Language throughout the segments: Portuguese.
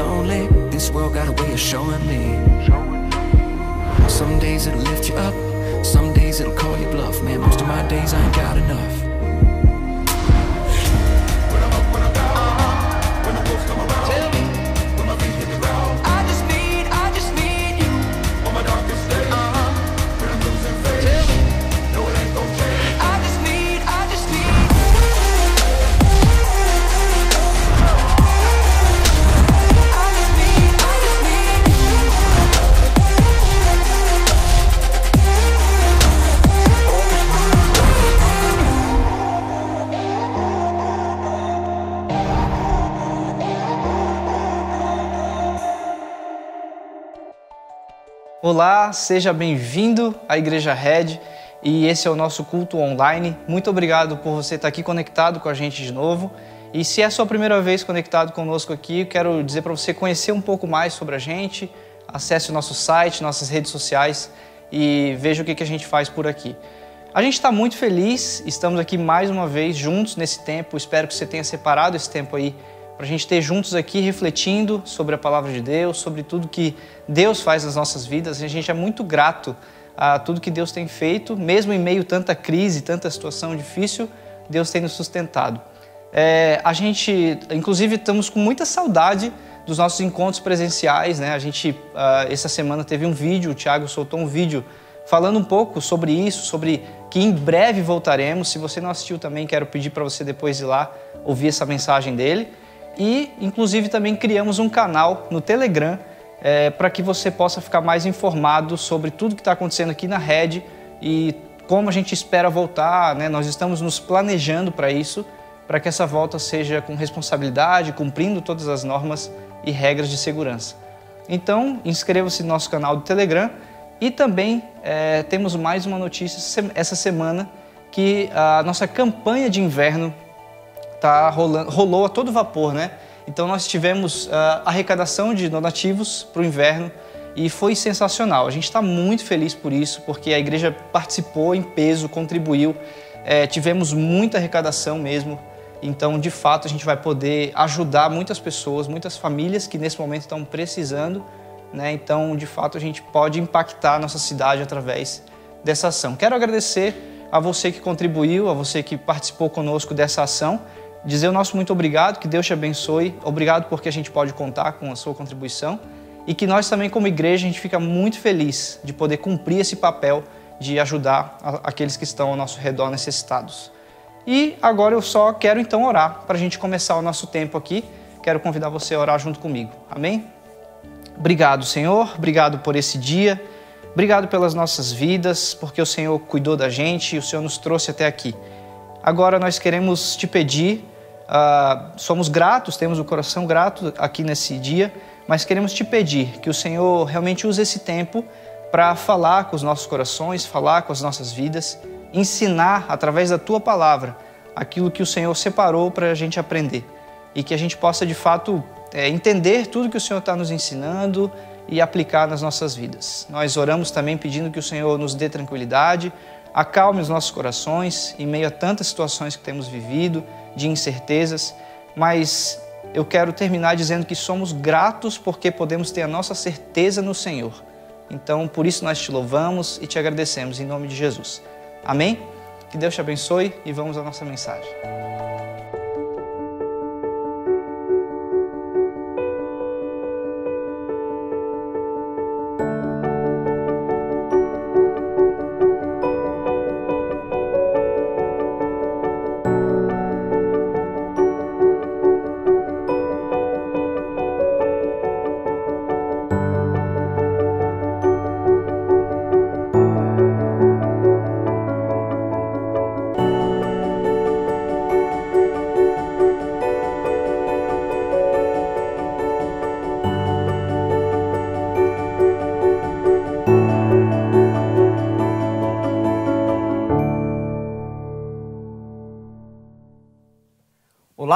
lonely This world got a way of showing me Some days it'll lift you up Some days it'll call you bluff Man, most of my days I ain't got enough Olá, seja bem-vindo à Igreja Red e esse é o nosso culto online. Muito obrigado por você estar aqui conectado com a gente de novo. E se é a sua primeira vez conectado conosco aqui, quero dizer para você conhecer um pouco mais sobre a gente, acesse o nosso site, nossas redes sociais e veja o que a gente faz por aqui. A gente está muito feliz, estamos aqui mais uma vez juntos nesse tempo. Espero que você tenha separado esse tempo aí para a gente ter juntos aqui refletindo sobre a palavra de Deus, sobre tudo que Deus faz nas nossas vidas. A gente é muito grato a tudo que Deus tem feito, mesmo em meio a tanta crise, tanta situação difícil, Deus tem nos sustentado. É, a gente, inclusive, estamos com muita saudade dos nossos encontros presenciais, né? A gente, uh, essa semana teve um vídeo, o Thiago soltou um vídeo falando um pouco sobre isso, sobre que em breve voltaremos. Se você não assistiu também, quero pedir para você depois ir lá ouvir essa mensagem dele e, inclusive, também criamos um canal no Telegram é, para que você possa ficar mais informado sobre tudo que está acontecendo aqui na rede e como a gente espera voltar. Né? Nós estamos nos planejando para isso, para que essa volta seja com responsabilidade, cumprindo todas as normas e regras de segurança. Então, inscreva-se no nosso canal do Telegram e também é, temos mais uma notícia essa semana que a nossa campanha de inverno tá rolando, rolou a todo vapor, né? Então nós tivemos uh, arrecadação de donativos para o inverno e foi sensacional. A gente está muito feliz por isso, porque a igreja participou em peso, contribuiu, é, tivemos muita arrecadação mesmo. Então, de fato, a gente vai poder ajudar muitas pessoas, muitas famílias que nesse momento estão precisando. Né? Então, de fato, a gente pode impactar a nossa cidade através dessa ação. Quero agradecer a você que contribuiu, a você que participou conosco dessa ação dizer o nosso muito obrigado, que Deus te abençoe, obrigado porque a gente pode contar com a sua contribuição e que nós também, como igreja, a gente fica muito feliz de poder cumprir esse papel de ajudar aqueles que estão ao nosso redor necessitados. E agora eu só quero então orar para a gente começar o nosso tempo aqui. Quero convidar você a orar junto comigo. Amém? Obrigado, Senhor, obrigado por esse dia, obrigado pelas nossas vidas, porque o Senhor cuidou da gente e o Senhor nos trouxe até aqui. Agora nós queremos te pedir ah, somos gratos, temos o coração grato aqui nesse dia, mas queremos te pedir que o Senhor realmente use esse tempo para falar com os nossos corações, falar com as nossas vidas, ensinar através da tua palavra aquilo que o Senhor separou para a gente aprender e que a gente possa de fato é, entender tudo que o Senhor está nos ensinando e aplicar nas nossas vidas. Nós oramos também pedindo que o Senhor nos dê tranquilidade, acalme os nossos corações em meio a tantas situações que temos vivido de incertezas, mas eu quero terminar dizendo que somos gratos porque podemos ter a nossa certeza no Senhor. Então, por isso nós te louvamos e te agradecemos em nome de Jesus. Amém? Que Deus te abençoe e vamos à nossa mensagem.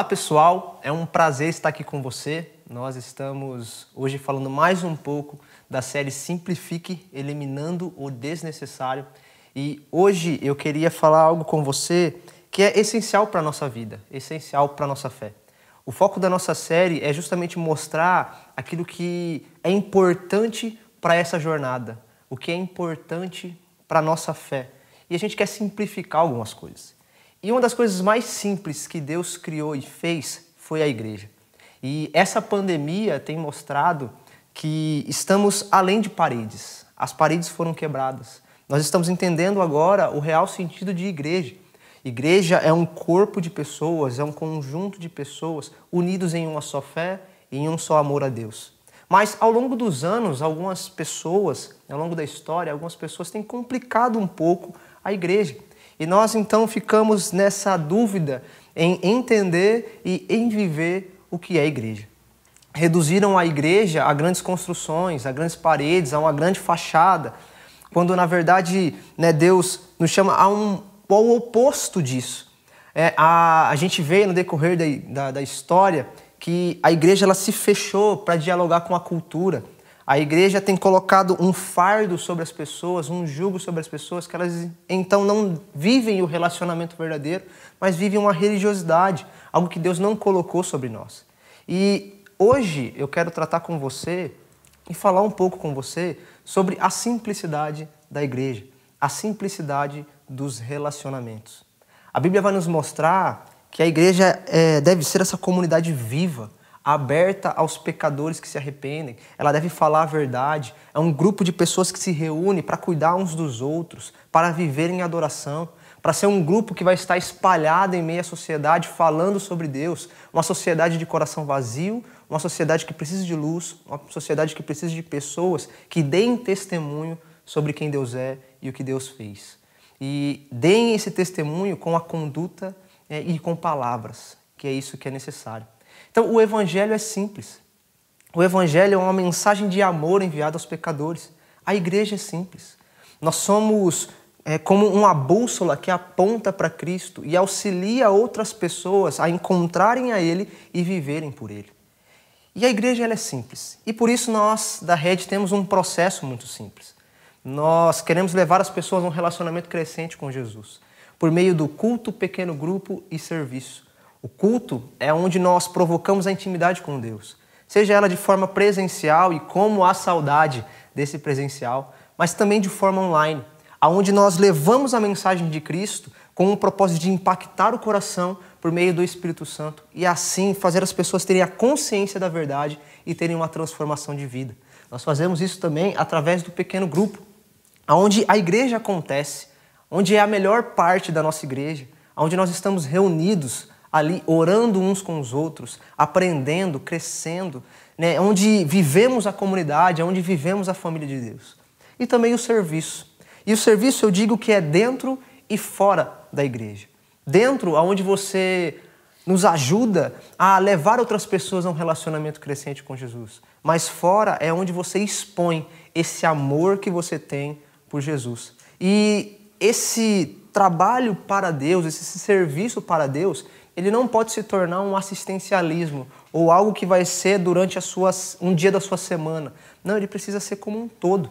Olá pessoal, é um prazer estar aqui com você. Nós estamos hoje falando mais um pouco da série Simplifique, eliminando o desnecessário. E hoje eu queria falar algo com você que é essencial para a nossa vida, essencial para a nossa fé. O foco da nossa série é justamente mostrar aquilo que é importante para essa jornada, o que é importante para a nossa fé. E a gente quer simplificar algumas coisas. E uma das coisas mais simples que Deus criou e fez foi a igreja. E essa pandemia tem mostrado que estamos além de paredes. As paredes foram quebradas. Nós estamos entendendo agora o real sentido de igreja. Igreja é um corpo de pessoas, é um conjunto de pessoas unidos em uma só fé e em um só amor a Deus. Mas ao longo dos anos, algumas pessoas, ao longo da história, algumas pessoas têm complicado um pouco a igreja. E nós então ficamos nessa dúvida em entender e em viver o que é igreja. Reduziram a igreja a grandes construções, a grandes paredes, a uma grande fachada, quando na verdade né, Deus nos chama a um, ao oposto disso. É, a, a gente vê no decorrer da, da, da história que a igreja ela se fechou para dialogar com a cultura a igreja tem colocado um fardo sobre as pessoas, um jugo sobre as pessoas, que elas então não vivem o relacionamento verdadeiro, mas vivem uma religiosidade, algo que Deus não colocou sobre nós. E hoje eu quero tratar com você e falar um pouco com você sobre a simplicidade da igreja, a simplicidade dos relacionamentos. A Bíblia vai nos mostrar que a igreja é, deve ser essa comunidade viva, aberta aos pecadores que se arrependem. Ela deve falar a verdade. É um grupo de pessoas que se reúne para cuidar uns dos outros, para viver em adoração, para ser um grupo que vai estar espalhado em meio à sociedade falando sobre Deus. Uma sociedade de coração vazio, uma sociedade que precisa de luz, uma sociedade que precisa de pessoas que deem testemunho sobre quem Deus é e o que Deus fez. E deem esse testemunho com a conduta é, e com palavras, que é isso que é necessário. Então, o Evangelho é simples. O Evangelho é uma mensagem de amor enviada aos pecadores. A igreja é simples. Nós somos é, como uma bússola que aponta para Cristo e auxilia outras pessoas a encontrarem a Ele e viverem por Ele. E a igreja é simples. E por isso nós, da rede, temos um processo muito simples. Nós queremos levar as pessoas a um relacionamento crescente com Jesus, por meio do culto, pequeno grupo e serviço. O culto é onde nós provocamos a intimidade com Deus, seja ela de forma presencial e como a saudade desse presencial, mas também de forma online, aonde nós levamos a mensagem de Cristo com o propósito de impactar o coração por meio do Espírito Santo e assim fazer as pessoas terem a consciência da verdade e terem uma transformação de vida. Nós fazemos isso também através do pequeno grupo, aonde a igreja acontece, onde é a melhor parte da nossa igreja, onde nós estamos reunidos ali orando uns com os outros, aprendendo, crescendo, né? onde vivemos a comunidade, onde vivemos a família de Deus. E também o serviço. E o serviço eu digo que é dentro e fora da igreja. Dentro, aonde você nos ajuda a levar outras pessoas a um relacionamento crescente com Jesus. Mas fora é onde você expõe esse amor que você tem por Jesus. E esse trabalho para Deus, esse serviço para Deus, ele não pode se tornar um assistencialismo ou algo que vai ser durante a sua, um dia da sua semana. Não, ele precisa ser como um todo.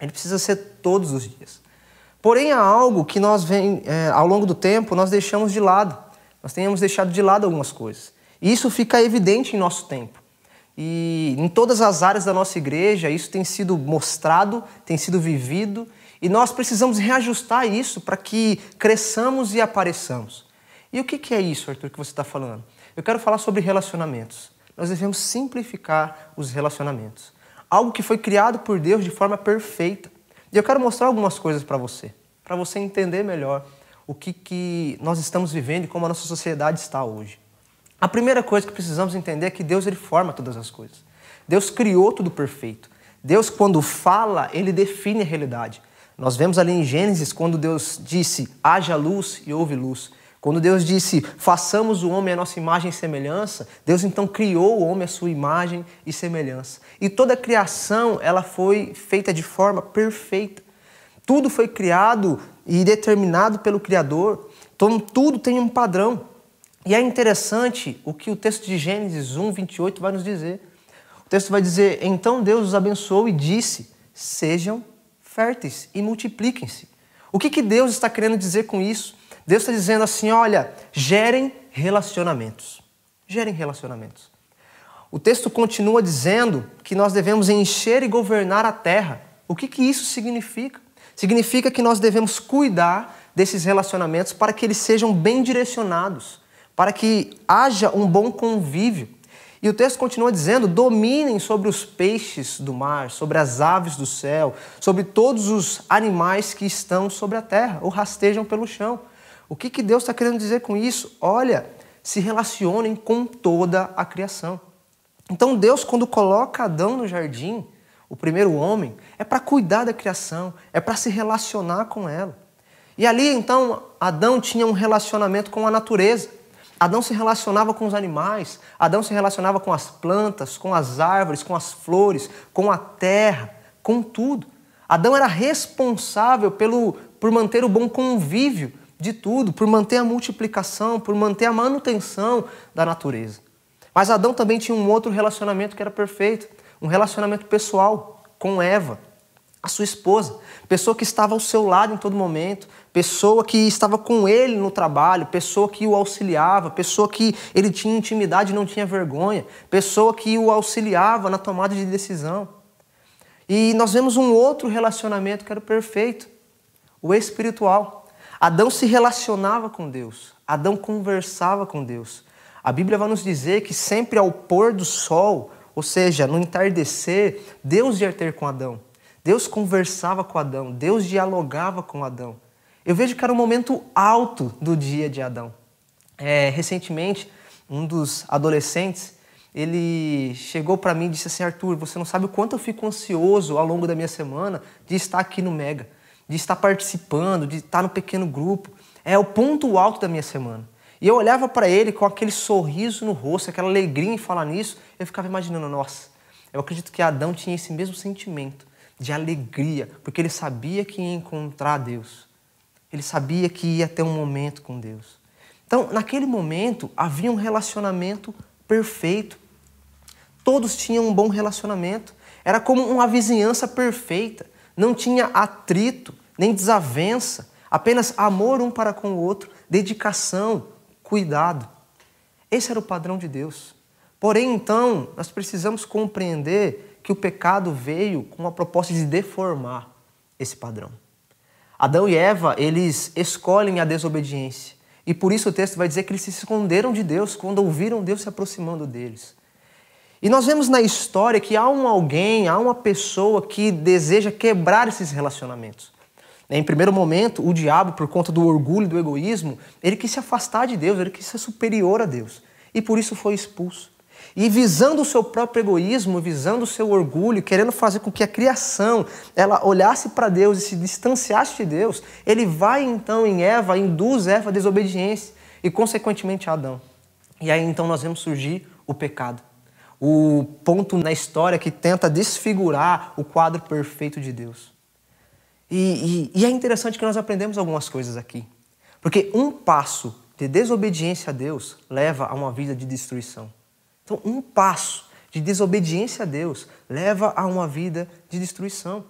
Ele precisa ser todos os dias. Porém, há algo que nós vem, é, ao longo do tempo nós deixamos de lado. Nós tenhamos deixado de lado algumas coisas. E isso fica evidente em nosso tempo. E em todas as áreas da nossa igreja, isso tem sido mostrado, tem sido vivido, e nós precisamos reajustar isso para que cresçamos e apareçamos. E o que é isso, Arthur, que você está falando? Eu quero falar sobre relacionamentos. Nós devemos simplificar os relacionamentos. Algo que foi criado por Deus de forma perfeita. E eu quero mostrar algumas coisas para você, para você entender melhor o que, que nós estamos vivendo e como a nossa sociedade está hoje. A primeira coisa que precisamos entender é que Deus ele forma todas as coisas. Deus criou tudo perfeito. Deus, quando fala, ele define a realidade. Nós vemos ali em Gênesis quando Deus disse: haja luz e houve luz. Quando Deus disse, façamos o homem a nossa imagem e semelhança, Deus então criou o homem a sua imagem e semelhança. E toda a criação, ela foi feita de forma perfeita. Tudo foi criado e determinado pelo Criador. Então, tudo tem um padrão. E é interessante o que o texto de Gênesis 1, 28 vai nos dizer. O texto vai dizer: Então Deus os abençoou e disse: Sejam férteis e multipliquem-se. O que, que Deus está querendo dizer com isso? Deus está dizendo assim: olha, gerem relacionamentos. Gerem relacionamentos. O texto continua dizendo que nós devemos encher e governar a terra. O que, que isso significa? Significa que nós devemos cuidar desses relacionamentos para que eles sejam bem direcionados, para que haja um bom convívio. E o texto continua dizendo: dominem sobre os peixes do mar, sobre as aves do céu, sobre todos os animais que estão sobre a terra ou rastejam pelo chão. O que, que Deus está querendo dizer com isso? Olha, se relacionem com toda a criação. Então, Deus, quando coloca Adão no jardim, o primeiro homem, é para cuidar da criação, é para se relacionar com ela. E ali, então, Adão tinha um relacionamento com a natureza. Adão se relacionava com os animais, Adão se relacionava com as plantas, com as árvores, com as flores, com a terra, com tudo. Adão era responsável pelo, por manter o bom convívio de tudo, por manter a multiplicação, por manter a manutenção da natureza. Mas Adão também tinha um outro relacionamento que era perfeito, um relacionamento pessoal com Eva, a sua esposa, pessoa que estava ao seu lado em todo momento, pessoa que estava com ele no trabalho, pessoa que o auxiliava, pessoa que ele tinha intimidade e não tinha vergonha, pessoa que o auxiliava na tomada de decisão. E nós vemos um outro relacionamento que era perfeito, o espiritual. Adão se relacionava com Deus, Adão conversava com Deus. A Bíblia vai nos dizer que sempre ao pôr do sol, ou seja, no entardecer, Deus ia ter com Adão. Deus conversava com Adão, Deus dialogava com Adão. Eu vejo que era um momento alto do dia de Adão. É, recentemente, um dos adolescentes, ele chegou para mim e disse assim, Arthur, você não sabe o quanto eu fico ansioso ao longo da minha semana de estar aqui no Mega de estar participando, de estar no pequeno grupo. É o ponto alto da minha semana. E eu olhava para ele com aquele sorriso no rosto, aquela alegria em falar nisso, eu ficava imaginando, nossa, eu acredito que Adão tinha esse mesmo sentimento de alegria, porque ele sabia que ia encontrar Deus. Ele sabia que ia ter um momento com Deus. Então, naquele momento, havia um relacionamento perfeito. Todos tinham um bom relacionamento. Era como uma vizinhança perfeita. Não tinha atrito, nem desavença, apenas amor um para com o outro, dedicação, cuidado. Esse era o padrão de Deus. Porém, então, nós precisamos compreender que o pecado veio com a proposta de deformar esse padrão. Adão e Eva, eles escolhem a desobediência. E por isso o texto vai dizer que eles se esconderam de Deus quando ouviram Deus se aproximando deles. E nós vemos na história que há um alguém, há uma pessoa que deseja quebrar esses relacionamentos. Né, em primeiro momento, o diabo, por conta do orgulho, do egoísmo, ele quis se afastar de Deus, ele quis ser superior a Deus. E por isso foi expulso. E visando o seu próprio egoísmo, visando o seu orgulho, querendo fazer com que a criação ela olhasse para Deus e se distanciasse de Deus, ele vai então em Eva, induz Eva à desobediência e consequentemente a Adão. E aí então nós vemos surgir o pecado. O ponto na história que tenta desfigurar o quadro perfeito de Deus. E, e, e é interessante que nós aprendemos algumas coisas aqui. Porque um passo de desobediência a Deus leva a uma vida de destruição. Então, um passo de desobediência a Deus leva a uma vida de destruição.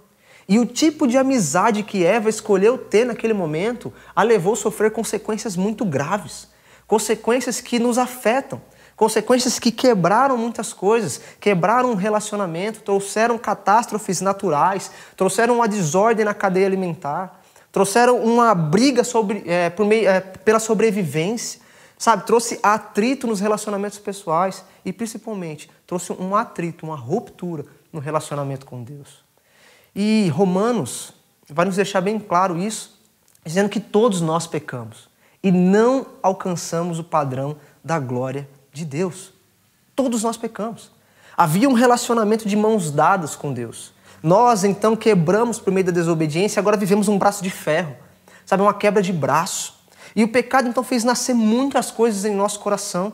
E o tipo de amizade que Eva escolheu ter naquele momento a levou a sofrer consequências muito graves, consequências que nos afetam. Consequências que quebraram muitas coisas, quebraram um relacionamento, trouxeram catástrofes naturais, trouxeram uma desordem na cadeia alimentar, trouxeram uma briga sobre, é, por meio, é, pela sobrevivência, sabe? Trouxe atrito nos relacionamentos pessoais e, principalmente, trouxe um atrito, uma ruptura no relacionamento com Deus. E Romanos vai nos deixar bem claro isso, dizendo que todos nós pecamos e não alcançamos o padrão da glória de Deus. Todos nós pecamos. Havia um relacionamento de mãos dadas com Deus. Nós então quebramos por meio da desobediência, agora vivemos um braço de ferro, sabe, uma quebra de braço. E o pecado então fez nascer muitas coisas em nosso coração.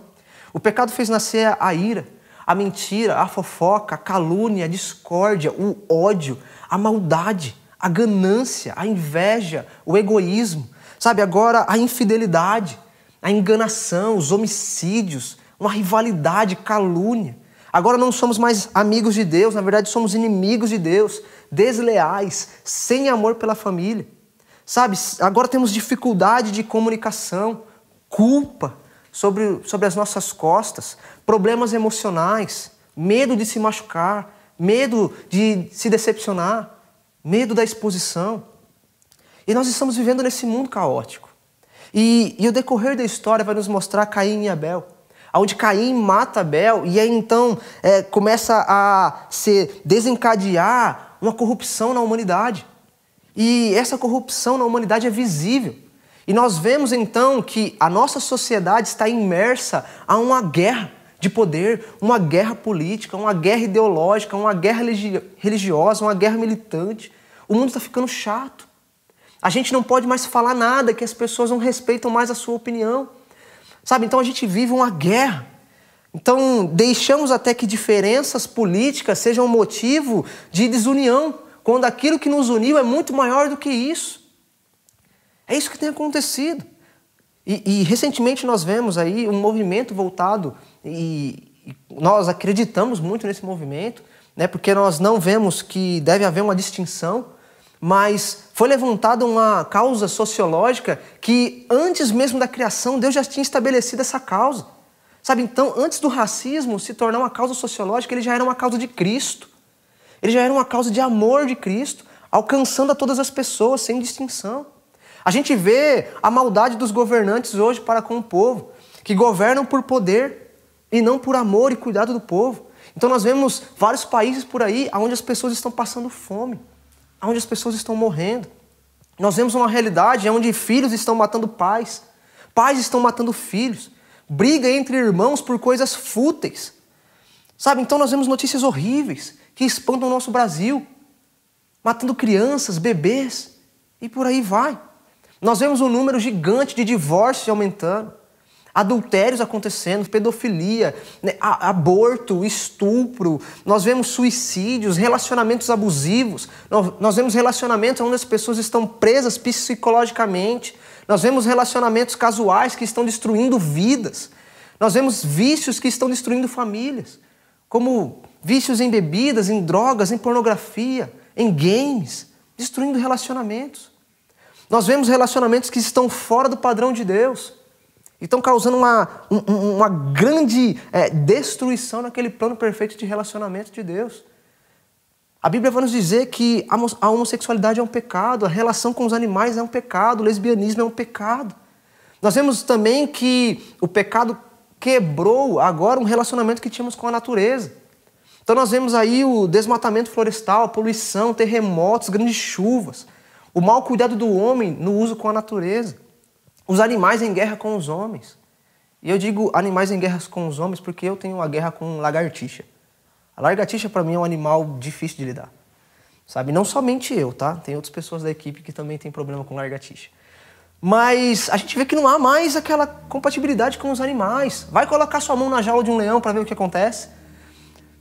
O pecado fez nascer a ira, a mentira, a fofoca, a calúnia, a discórdia, o ódio, a maldade, a ganância, a inveja, o egoísmo, sabe, agora a infidelidade, a enganação, os homicídios, uma rivalidade, calúnia. Agora não somos mais amigos de Deus, na verdade somos inimigos de Deus, desleais, sem amor pela família. Sabe, agora temos dificuldade de comunicação, culpa sobre, sobre as nossas costas, problemas emocionais, medo de se machucar, medo de se decepcionar, medo da exposição. E nós estamos vivendo nesse mundo caótico. E, e o decorrer da história vai nos mostrar Caim e Abel onde Caim mata Abel, e aí então é, começa a se desencadear uma corrupção na humanidade. E essa corrupção na humanidade é visível. E nós vemos então que a nossa sociedade está imersa a uma guerra de poder, uma guerra política, uma guerra ideológica, uma guerra religiosa, uma guerra militante. O mundo está ficando chato. A gente não pode mais falar nada que as pessoas não respeitam mais a sua opinião. Sabe? Então a gente vive uma guerra. Então deixamos até que diferenças políticas sejam motivo de desunião, quando aquilo que nos uniu é muito maior do que isso. É isso que tem acontecido. E, e recentemente nós vemos aí um movimento voltado e, e nós acreditamos muito nesse movimento, né? Porque nós não vemos que deve haver uma distinção mas foi levantada uma causa sociológica que antes mesmo da criação Deus já tinha estabelecido essa causa. Sabe, então, antes do racismo se tornar uma causa sociológica, ele já era uma causa de Cristo. Ele já era uma causa de amor de Cristo, alcançando a todas as pessoas sem distinção. A gente vê a maldade dos governantes hoje para com o povo, que governam por poder e não por amor e cuidado do povo. Então nós vemos vários países por aí onde as pessoas estão passando fome onde as pessoas estão morrendo. Nós vemos uma realidade onde filhos estão matando pais, pais estão matando filhos, briga entre irmãos por coisas fúteis. Sabe, então nós vemos notícias horríveis que espantam o nosso Brasil, matando crianças, bebês e por aí vai. Nós vemos um número gigante de divórcios aumentando adultérios acontecendo, pedofilia, né, aborto, estupro, nós vemos suicídios, relacionamentos abusivos, nós, nós vemos relacionamentos onde as pessoas estão presas psicologicamente, nós vemos relacionamentos casuais que estão destruindo vidas, nós vemos vícios que estão destruindo famílias, como vícios em bebidas, em drogas, em pornografia, em games, destruindo relacionamentos. Nós vemos relacionamentos que estão fora do padrão de Deus. E estão causando uma, uma grande é, destruição naquele plano perfeito de relacionamento de Deus. A Bíblia vai nos dizer que a homossexualidade é um pecado, a relação com os animais é um pecado, o lesbianismo é um pecado. Nós vemos também que o pecado quebrou agora um relacionamento que tínhamos com a natureza. Então nós vemos aí o desmatamento florestal, a poluição, terremotos, grandes chuvas, o mau cuidado do homem no uso com a natureza os animais em guerra com os homens. E eu digo animais em guerra com os homens porque eu tenho uma guerra com lagartixa. A lagartixa para mim é um animal difícil de lidar. Sabe, não somente eu, tá? Tem outras pessoas da equipe que também tem problema com lagartixa. Mas a gente vê que não há mais aquela compatibilidade com os animais. Vai colocar sua mão na jaula de um leão para ver o que acontece.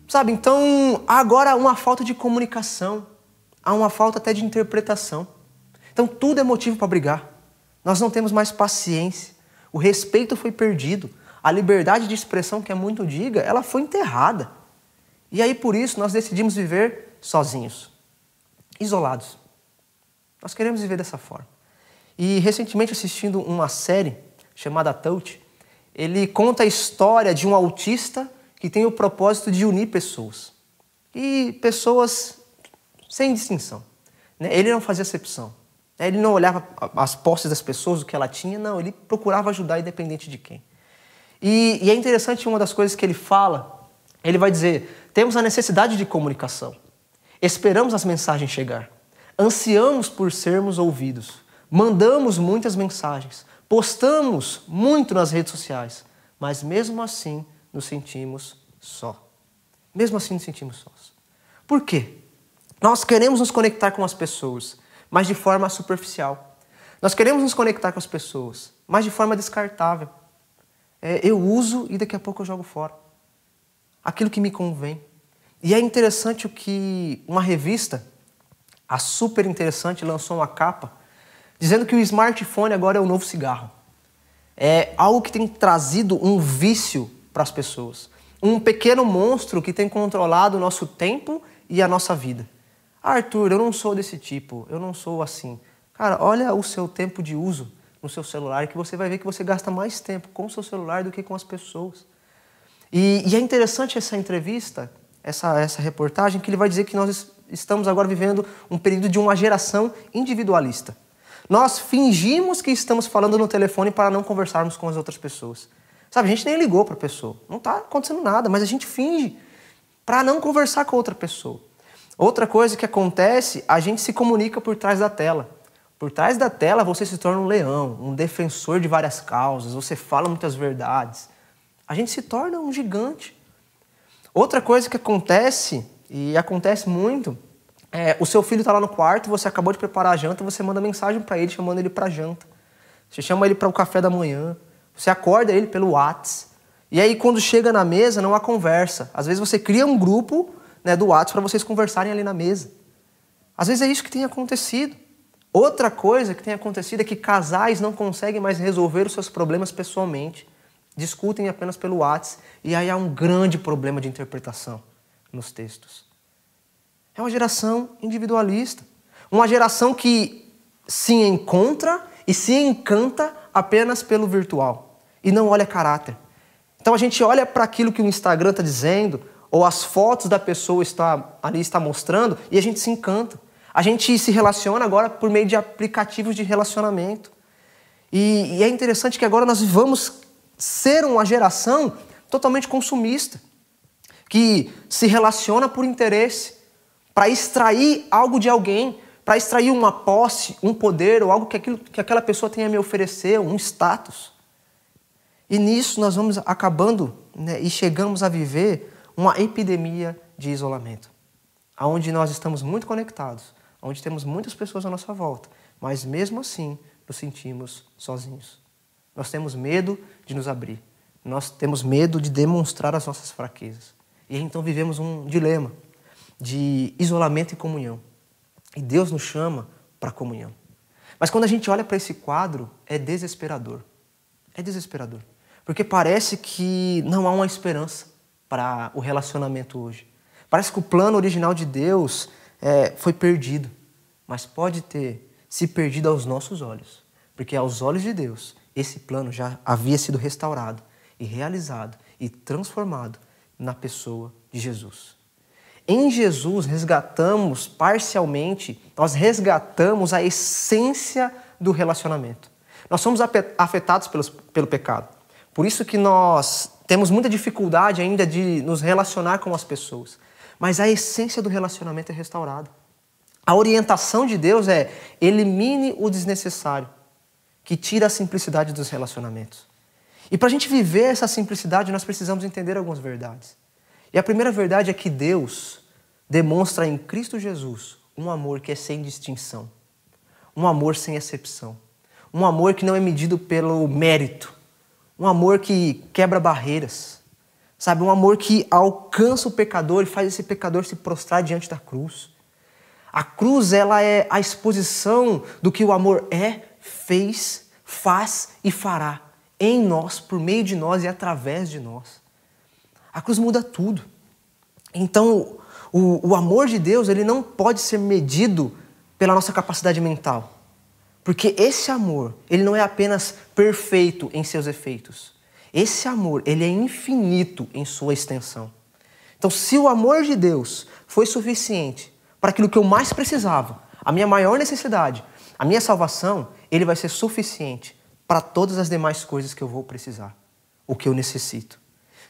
Sabe? Então, há agora uma falta de comunicação, há uma falta até de interpretação. Então, tudo é motivo para brigar. Nós não temos mais paciência. O respeito foi perdido. A liberdade de expressão, que é muito diga, ela foi enterrada. E aí por isso nós decidimos viver sozinhos, isolados. Nós queremos viver dessa forma. E recentemente assistindo uma série chamada Touch, ele conta a história de um autista que tem o propósito de unir pessoas. E pessoas sem distinção. Né? Ele não fazia acepção. É, ele não olhava as posses das pessoas, o que ela tinha, não, ele procurava ajudar independente de quem. E, e é interessante uma das coisas que ele fala, ele vai dizer: temos a necessidade de comunicação, esperamos as mensagens chegar, ansiamos por sermos ouvidos, mandamos muitas mensagens, postamos muito nas redes sociais, mas mesmo assim nos sentimos só. Mesmo assim nos sentimos sós. Por quê? Nós queremos nos conectar com as pessoas, mas de forma superficial. Nós queremos nos conectar com as pessoas, mas de forma descartável. É, eu uso e daqui a pouco eu jogo fora. Aquilo que me convém. E é interessante o que uma revista, a super interessante, lançou uma capa dizendo que o smartphone agora é o novo cigarro. É algo que tem trazido um vício para as pessoas. Um pequeno monstro que tem controlado o nosso tempo e a nossa vida. Arthur, eu não sou desse tipo, eu não sou assim. Cara, olha o seu tempo de uso no seu celular, que você vai ver que você gasta mais tempo com o seu celular do que com as pessoas. E, e é interessante essa entrevista, essa, essa reportagem, que ele vai dizer que nós estamos agora vivendo um período de uma geração individualista. Nós fingimos que estamos falando no telefone para não conversarmos com as outras pessoas. Sabe, a gente nem ligou para a pessoa, não está acontecendo nada, mas a gente finge para não conversar com outra pessoa. Outra coisa que acontece, a gente se comunica por trás da tela. Por trás da tela você se torna um leão, um defensor de várias causas, você fala muitas verdades. A gente se torna um gigante. Outra coisa que acontece, e acontece muito, é o seu filho está lá no quarto, você acabou de preparar a janta, você manda mensagem para ele chamando ele para janta. Você chama ele para o café da manhã, você acorda ele pelo Whats. E aí quando chega na mesa não há conversa. Às vezes você cria um grupo né, do Atos para vocês conversarem ali na mesa. Às vezes é isso que tem acontecido. Outra coisa que tem acontecido é que casais não conseguem mais resolver os seus problemas pessoalmente, discutem apenas pelo Whats, e aí há um grande problema de interpretação nos textos. É uma geração individualista, uma geração que se encontra e se encanta apenas pelo virtual e não olha caráter. Então a gente olha para aquilo que o Instagram está dizendo, ou as fotos da pessoa está, ali está mostrando e a gente se encanta. A gente se relaciona agora por meio de aplicativos de relacionamento. E, e é interessante que agora nós vamos ser uma geração totalmente consumista, que se relaciona por interesse, para extrair algo de alguém, para extrair uma posse, um poder ou algo que, aquilo, que aquela pessoa tenha a me oferecer, um status. E nisso nós vamos acabando né, e chegamos a viver uma epidemia de isolamento, aonde nós estamos muito conectados, onde temos muitas pessoas à nossa volta, mas mesmo assim nos sentimos sozinhos. Nós temos medo de nos abrir, nós temos medo de demonstrar as nossas fraquezas. E então vivemos um dilema de isolamento e comunhão. E Deus nos chama para comunhão. Mas quando a gente olha para esse quadro, é desesperador. É desesperador. Porque parece que não há uma esperança para o relacionamento hoje. Parece que o plano original de Deus é, foi perdido, mas pode ter se perdido aos nossos olhos, porque aos olhos de Deus esse plano já havia sido restaurado e realizado e transformado na pessoa de Jesus. Em Jesus resgatamos parcialmente, nós resgatamos a essência do relacionamento. Nós somos afetados pelos, pelo pecado. Por isso que nós temos muita dificuldade ainda de nos relacionar com as pessoas, mas a essência do relacionamento é restaurada. A orientação de Deus é: elimine o desnecessário, que tira a simplicidade dos relacionamentos. E para a gente viver essa simplicidade, nós precisamos entender algumas verdades. E a primeira verdade é que Deus demonstra em Cristo Jesus um amor que é sem distinção, um amor sem excepção, um amor que não é medido pelo mérito, um amor que quebra barreiras. Sabe? Um amor que alcança o pecador e faz esse pecador se prostrar diante da cruz. A cruz, ela é a exposição do que o amor é, fez, faz e fará em nós, por meio de nós e através de nós. A cruz muda tudo. Então, o, o amor de Deus ele não pode ser medido pela nossa capacidade mental. Porque esse amor, ele não é apenas perfeito em seus efeitos. Esse amor, ele é infinito em sua extensão. Então, se o amor de Deus foi suficiente para aquilo que eu mais precisava, a minha maior necessidade, a minha salvação, ele vai ser suficiente para todas as demais coisas que eu vou precisar, o que eu necessito.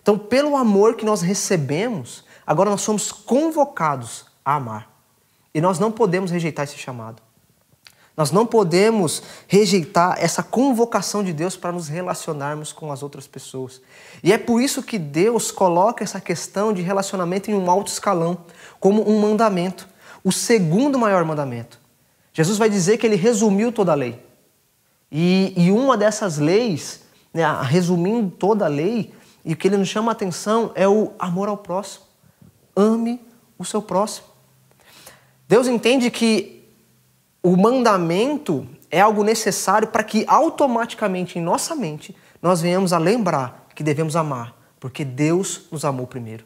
Então, pelo amor que nós recebemos, agora nós somos convocados a amar. E nós não podemos rejeitar esse chamado. Nós não podemos rejeitar essa convocação de Deus para nos relacionarmos com as outras pessoas. E é por isso que Deus coloca essa questão de relacionamento em um alto escalão, como um mandamento, o segundo maior mandamento. Jesus vai dizer que ele resumiu toda a lei. E, e uma dessas leis, né, resumindo toda a lei, e o que ele nos chama a atenção é o amor ao próximo. Ame o seu próximo. Deus entende que o mandamento é algo necessário para que automaticamente em nossa mente nós venhamos a lembrar que devemos amar, porque Deus nos amou primeiro.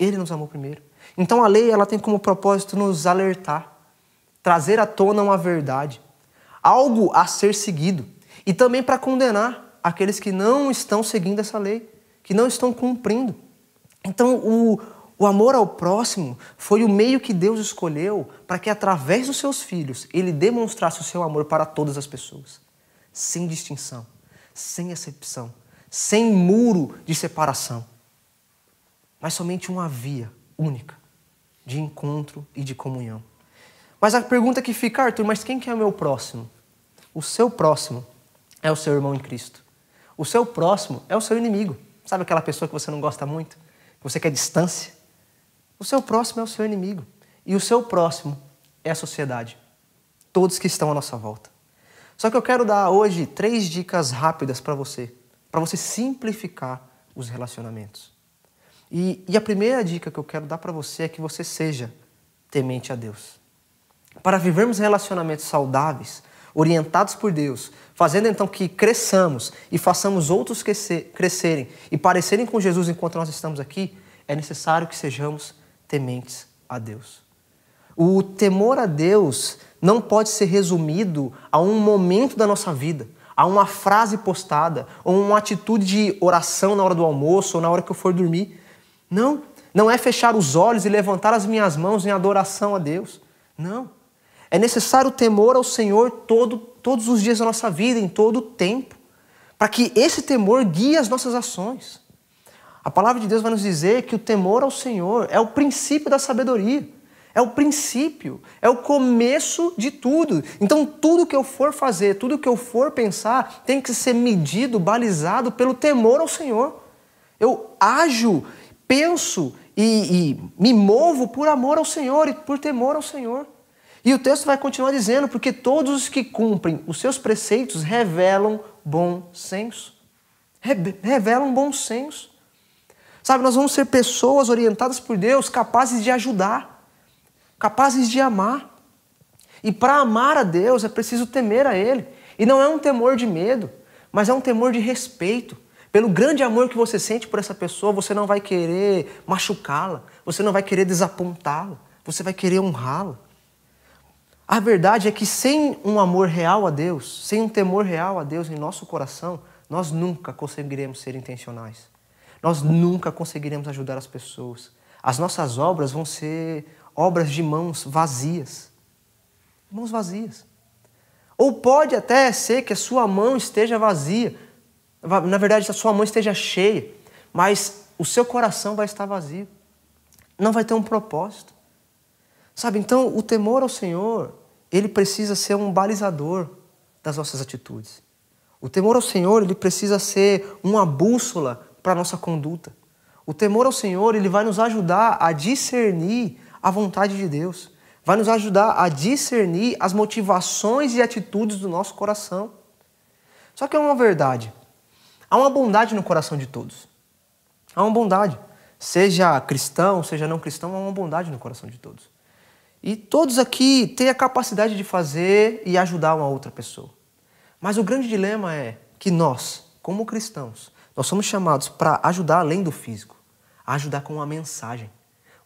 Ele nos amou primeiro. Então a lei ela tem como propósito nos alertar, trazer à tona uma verdade, algo a ser seguido e também para condenar aqueles que não estão seguindo essa lei, que não estão cumprindo. Então o o amor ao próximo foi o meio que Deus escolheu para que, através dos seus filhos, ele demonstrasse o seu amor para todas as pessoas, sem distinção, sem excepção, sem muro de separação, mas somente uma via única de encontro e de comunhão. Mas a pergunta que fica, Arthur, mas quem que é o meu próximo? O seu próximo é o seu irmão em Cristo. O seu próximo é o seu inimigo. Sabe aquela pessoa que você não gosta muito? Que você quer distância? O seu próximo é o seu inimigo. E o seu próximo é a sociedade. Todos que estão à nossa volta. Só que eu quero dar hoje três dicas rápidas para você, para você simplificar os relacionamentos. E, e, a primeira dica que eu quero dar para você é que você seja temente a Deus. Para vivermos relacionamentos saudáveis, orientados por Deus, fazendo então que cresçamos e façamos outros crescer, crescerem e parecerem com Jesus enquanto nós estamos aqui, é necessário que sejamos tementes a Deus. O temor a Deus não pode ser resumido a um momento da nossa vida, a uma frase postada, ou uma atitude de oração na hora do almoço ou na hora que eu for dormir. Não, não é fechar os olhos e levantar as minhas mãos em adoração a Deus. Não. É necessário temor ao Senhor todo, todos os dias da nossa vida, em todo o tempo, para que esse temor guie as nossas ações. A palavra de Deus vai nos dizer que o temor ao Senhor é o princípio da sabedoria. É o princípio, é o começo de tudo. Então, tudo que eu for fazer, tudo que eu for pensar, tem que ser medido, balizado pelo temor ao Senhor. Eu ajo, penso e, e me movo por amor ao Senhor e por temor ao Senhor. E o texto vai continuar dizendo: porque todos os que cumprem os seus preceitos revelam bom senso. Re revelam bom senso. Sabe, nós vamos ser pessoas orientadas por Deus, capazes de ajudar, capazes de amar. E para amar a Deus é preciso temer a Ele. E não é um temor de medo, mas é um temor de respeito. Pelo grande amor que você sente por essa pessoa, você não vai querer machucá-la, você não vai querer desapontá-la, você vai querer honrá-la. A verdade é que sem um amor real a Deus, sem um temor real a Deus em nosso coração, nós nunca conseguiremos ser intencionais nós nunca conseguiremos ajudar as pessoas. As nossas obras vão ser obras de mãos vazias. Mãos vazias. Ou pode até ser que a sua mão esteja vazia. Na verdade, a sua mão esteja cheia, mas o seu coração vai estar vazio. Não vai ter um propósito. Sabe, então o temor ao Senhor, ele precisa ser um balizador das nossas atitudes. O temor ao Senhor, ele precisa ser uma bússola para a nossa conduta. O temor ao Senhor, ele vai nos ajudar a discernir a vontade de Deus, vai nos ajudar a discernir as motivações e atitudes do nosso coração. Só que é uma verdade. Há uma bondade no coração de todos. Há uma bondade. Seja cristão, seja não cristão, há uma bondade no coração de todos. E todos aqui têm a capacidade de fazer e ajudar uma outra pessoa. Mas o grande dilema é que nós, como cristãos, nós somos chamados para ajudar além do físico, ajudar com uma mensagem.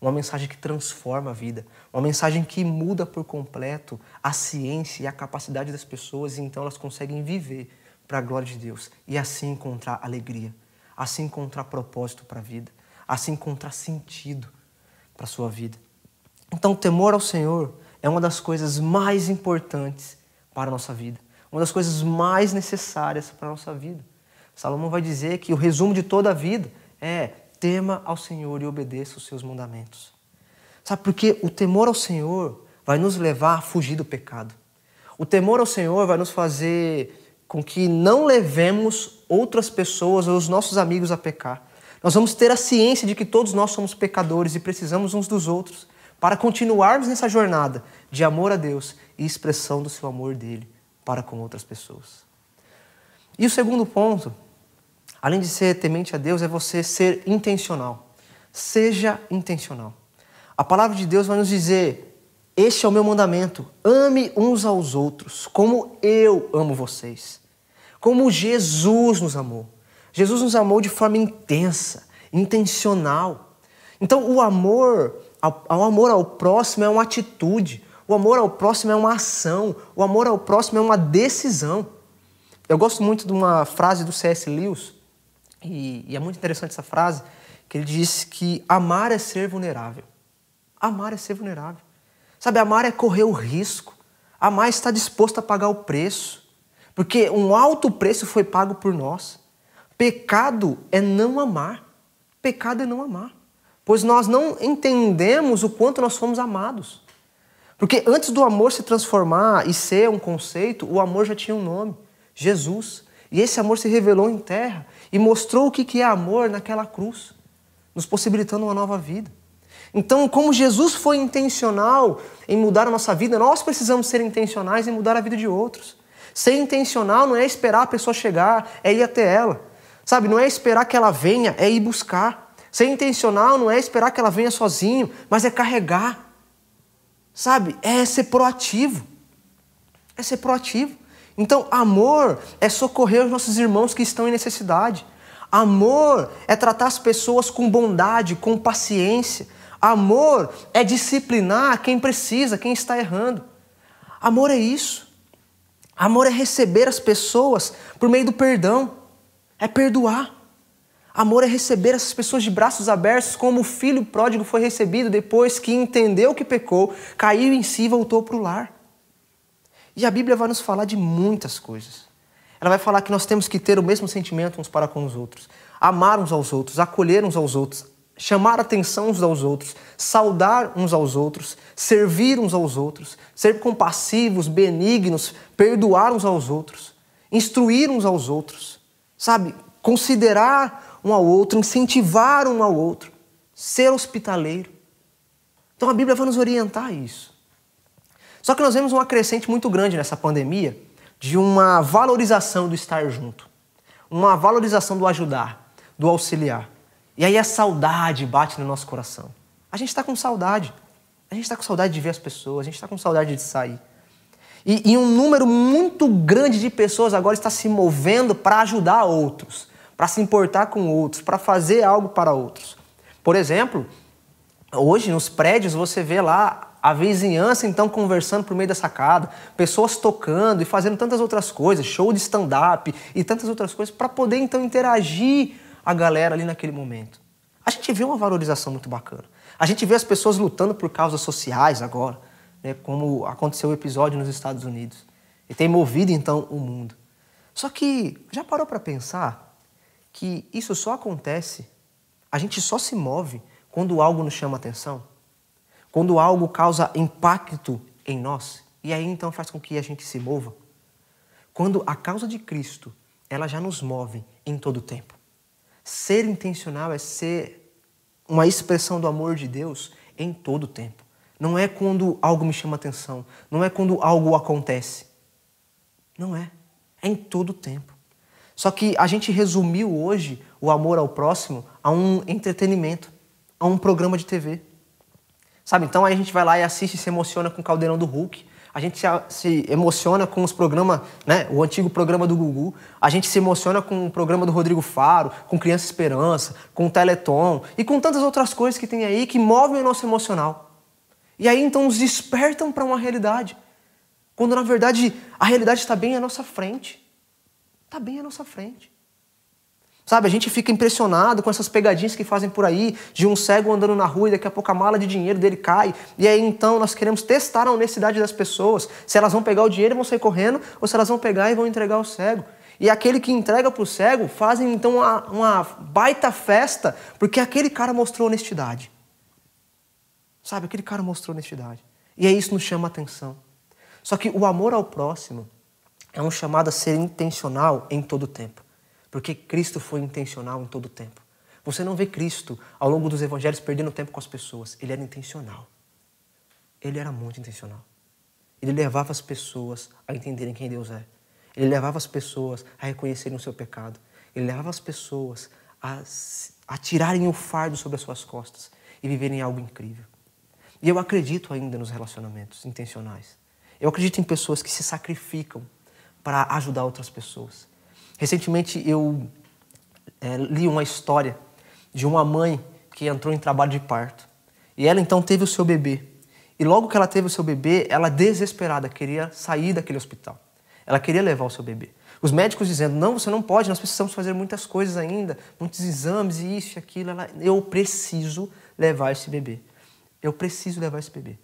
Uma mensagem que transforma a vida, uma mensagem que muda por completo a ciência e a capacidade das pessoas, e então elas conseguem viver para a glória de Deus e assim encontrar alegria, assim encontrar propósito para a vida, assim encontrar sentido para a sua vida. Então, o temor ao Senhor é uma das coisas mais importantes para a nossa vida, uma das coisas mais necessárias para a nossa vida. Salomão vai dizer que o resumo de toda a vida é tema ao Senhor e obedeça os seus mandamentos. Sabe, porque o temor ao Senhor vai nos levar a fugir do pecado. O temor ao Senhor vai nos fazer com que não levemos outras pessoas ou os nossos amigos a pecar. Nós vamos ter a ciência de que todos nós somos pecadores e precisamos uns dos outros para continuarmos nessa jornada de amor a Deus e expressão do seu amor dele para com outras pessoas. E o segundo ponto Além de ser temente a Deus, é você ser intencional. Seja intencional. A palavra de Deus vai nos dizer: Este é o meu mandamento, ame uns aos outros, como eu amo vocês. Como Jesus nos amou. Jesus nos amou de forma intensa, intencional. Então, o amor, o amor ao próximo é uma atitude, o amor ao próximo é uma ação, o amor ao próximo é uma decisão. Eu gosto muito de uma frase do C.S. Lewis e, e é muito interessante essa frase, que ele diz que amar é ser vulnerável. Amar é ser vulnerável. Sabe, amar é correr o risco. Amar é estar disposto a pagar o preço. Porque um alto preço foi pago por nós. Pecado é não amar. Pecado é não amar. Pois nós não entendemos o quanto nós fomos amados. Porque antes do amor se transformar e ser um conceito, o amor já tinha um nome: Jesus. E esse amor se revelou em terra e mostrou o que é amor naquela cruz, nos possibilitando uma nova vida. Então, como Jesus foi intencional em mudar a nossa vida, nós precisamos ser intencionais em mudar a vida de outros. Ser intencional não é esperar a pessoa chegar, é ir até ela. Sabe, não é esperar que ela venha, é ir buscar. Ser intencional não é esperar que ela venha sozinho, mas é carregar. Sabe, é ser proativo. É ser proativo. Então, amor é socorrer os nossos irmãos que estão em necessidade. Amor é tratar as pessoas com bondade, com paciência. Amor é disciplinar quem precisa, quem está errando. Amor é isso. Amor é receber as pessoas por meio do perdão, é perdoar. Amor é receber essas pessoas de braços abertos, como o filho pródigo foi recebido depois que entendeu que pecou, caiu em si e voltou para o lar. E a Bíblia vai nos falar de muitas coisas. Ela vai falar que nós temos que ter o mesmo sentimento uns para com os outros, amar uns aos outros, acolher uns aos outros, chamar atenção uns aos outros, saudar uns aos outros, servir uns aos outros, ser compassivos, benignos, perdoar uns aos outros, instruir uns aos outros, sabe? Considerar um ao outro, incentivar um ao outro, ser hospitaleiro. Então a Bíblia vai nos orientar a isso. Só que nós vemos uma crescente muito grande nessa pandemia de uma valorização do estar junto, uma valorização do ajudar, do auxiliar. E aí a saudade bate no nosso coração. A gente está com saudade. A gente está com saudade de ver as pessoas, a gente está com saudade de sair. E, e, um número muito grande de pessoas agora está se movendo para ajudar outros, para se importar com outros, para fazer algo para outros. Por exemplo, hoje nos prédios você vê lá a vizinhança então conversando por meio da sacada, pessoas tocando e fazendo tantas outras coisas, show de stand-up e tantas outras coisas, para poder então interagir a galera ali naquele momento. A gente vê uma valorização muito bacana. A gente vê as pessoas lutando por causas sociais agora, né, como aconteceu o episódio nos Estados Unidos. E tem movido então o mundo. Só que já parou para pensar que isso só acontece, a gente só se move quando algo nos chama atenção? quando algo causa impacto em nós, e aí então faz com que a gente se mova. Quando a causa de Cristo, ela já nos move em todo o tempo. Ser intencional é ser uma expressão do amor de Deus em todo o tempo. Não é quando algo me chama atenção, não é quando algo acontece. Não é. É em todo o tempo. Só que a gente resumiu hoje o amor ao próximo a um entretenimento, a um programa de TV. Sabe? Então aí a gente vai lá e assiste e se emociona com o Caldeirão do Hulk. A gente se, se emociona com os programas, né? O antigo programa do Gugu. A gente se emociona com o programa do Rodrigo Faro, com Criança Esperança, com o Teleton e com tantas outras coisas que tem aí que movem o nosso emocional. E aí então nos despertam para uma realidade. Quando na verdade a realidade está bem à nossa frente. Está bem à nossa frente. Sabe, a gente fica impressionado com essas pegadinhas que fazem por aí, de um cego andando na rua e daqui a pouco a mala de dinheiro dele cai. E aí então nós queremos testar a honestidade das pessoas, se elas vão pegar o dinheiro e vão sair correndo, ou se elas vão pegar e vão entregar ao cego. E aquele que entrega para o cego fazem então uma, uma baita festa, porque aquele cara mostrou honestidade. Sabe, aquele cara mostrou honestidade. E aí isso nos chama a atenção. Só que o amor ao próximo é um chamado a ser intencional em todo o tempo porque Cristo foi intencional em todo o tempo. Você não vê Cristo ao longo dos evangelhos perdendo tempo com as pessoas. Ele era intencional. Ele era muito intencional. Ele levava as pessoas a entenderem quem Deus é. Ele levava as pessoas a reconhecerem o seu pecado. Ele levava as pessoas a, a tirarem o fardo sobre as suas costas e viverem algo incrível. E eu acredito ainda nos relacionamentos intencionais. Eu acredito em pessoas que se sacrificam para ajudar outras pessoas. Recentemente eu é, li uma história de uma mãe que entrou em trabalho de parto. E ela então teve o seu bebê. E logo que ela teve o seu bebê, ela desesperada queria sair daquele hospital. Ela queria levar o seu bebê. Os médicos dizendo: não, você não pode, nós precisamos fazer muitas coisas ainda, muitos exames e isso e aquilo. Ela, eu preciso levar esse bebê. Eu preciso levar esse bebê.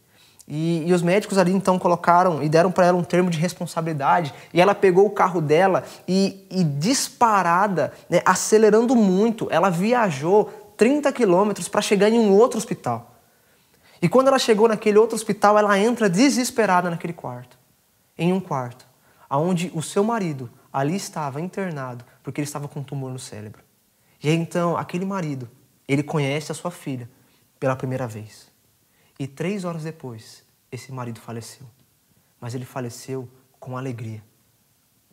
E, e, os médicos ali então colocaram e deram para ela um termo de responsabilidade. E ela pegou o carro dela e, e disparada, né, acelerando muito, ela viajou 30 quilômetros para chegar em um outro hospital. E quando ela chegou naquele outro hospital, ela entra desesperada naquele quarto, em um quarto, aonde o seu marido ali estava internado porque ele estava com um tumor no cérebro. E então aquele marido, ele conhece a sua filha pela primeira vez. E três horas depois, esse marido faleceu. Mas ele faleceu com alegria,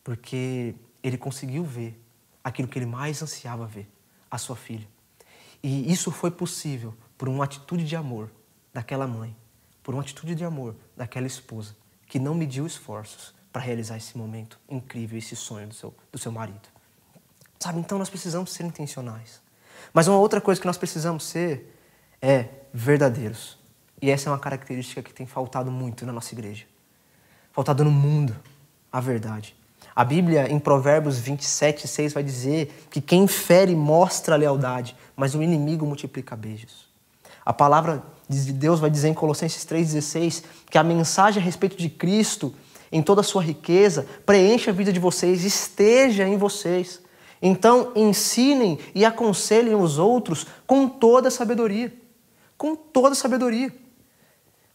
porque ele conseguiu ver aquilo que ele mais ansiava ver, a sua filha. E isso foi possível por uma atitude de amor daquela mãe, por uma atitude de amor daquela esposa, que não mediu esforços para realizar esse momento incrível, esse sonho do seu, do seu marido. Sabe, então nós precisamos ser intencionais. Mas uma outra coisa que nós precisamos ser é verdadeiros. E essa é uma característica que tem faltado muito na nossa igreja. Faltado no mundo a verdade. A Bíblia, em Provérbios 27, 6, vai dizer que quem fere mostra lealdade, mas o inimigo multiplica beijos. A palavra de Deus vai dizer em Colossenses 3,16 que a mensagem a respeito de Cristo, em toda a sua riqueza, preenche a vida de vocês, esteja em vocês. Então, ensinem e aconselhem os outros com toda sabedoria. Com toda sabedoria.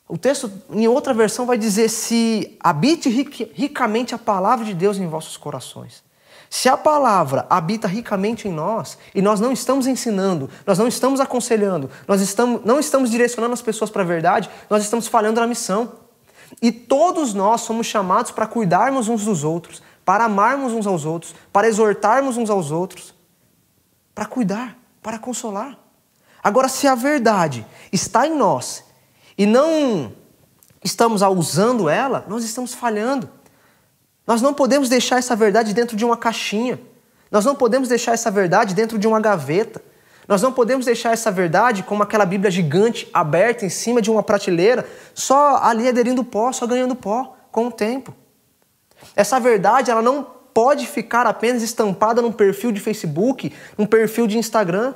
O texto, em outra versão, vai dizer: se habite ricamente a palavra de Deus em vossos corações. Se a palavra habita ricamente em nós e nós não estamos ensinando, nós não estamos aconselhando, nós estamos, não estamos direcionando as pessoas para a verdade, nós estamos falhando na missão. E todos nós somos chamados para cuidarmos uns dos outros, para amarmos uns aos outros, para exortarmos uns aos outros, para cuidar, para consolar. Agora, se a verdade está em nós e não estamos usando ela, nós estamos falhando. Nós não podemos deixar essa verdade dentro de uma caixinha. Nós não podemos deixar essa verdade dentro de uma gaveta. Nós não podemos deixar essa verdade como aquela Bíblia gigante aberta em cima de uma prateleira, só ali aderindo pó, só ganhando pó com o tempo. Essa verdade, ela não pode ficar apenas estampada num perfil de Facebook, num perfil de Instagram,